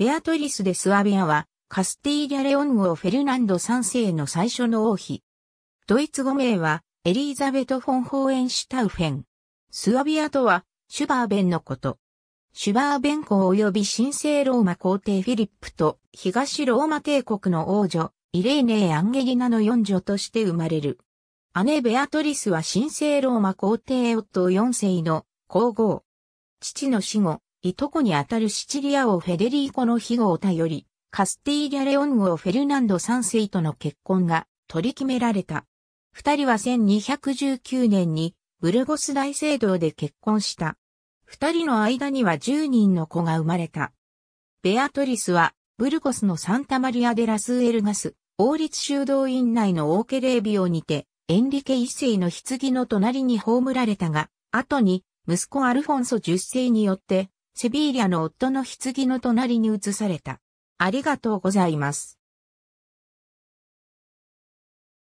ベアトリス・デ・スアビアは、カスティーリャ・レオン王フェルナンド3世の最初の王妃。ドイツ語名は、エリーザベト・フォン・ホーエンシュタウフェン。スアビアとは、シュバーベンのこと。シュバーベン公及び神聖ローマ皇帝フィリップと東ローマ帝国の王女、イレーネー・アンゲリナの四女として生まれる。姉ベアトリスは神聖ローマ皇帝夫4世の皇后。父の死後、いとこにあたるシチリア王フェデリーコの庇護を頼り、カスティーリャ・レオン王フェルナンド3世との結婚が取り決められた。二人は1219年にブルゴス大聖堂で結婚した。二人の間には10人の子が生まれた。ベアトリスはブルゴスのサンタマリア・デ・ラス・エルガス、王立修道院内のオーケレービオにて、エンリケ一世の棺の隣に葬られたが、後に、息子アルフォンソ10世によって、セビーリアの夫の棺の隣に移された。ありがとうございます。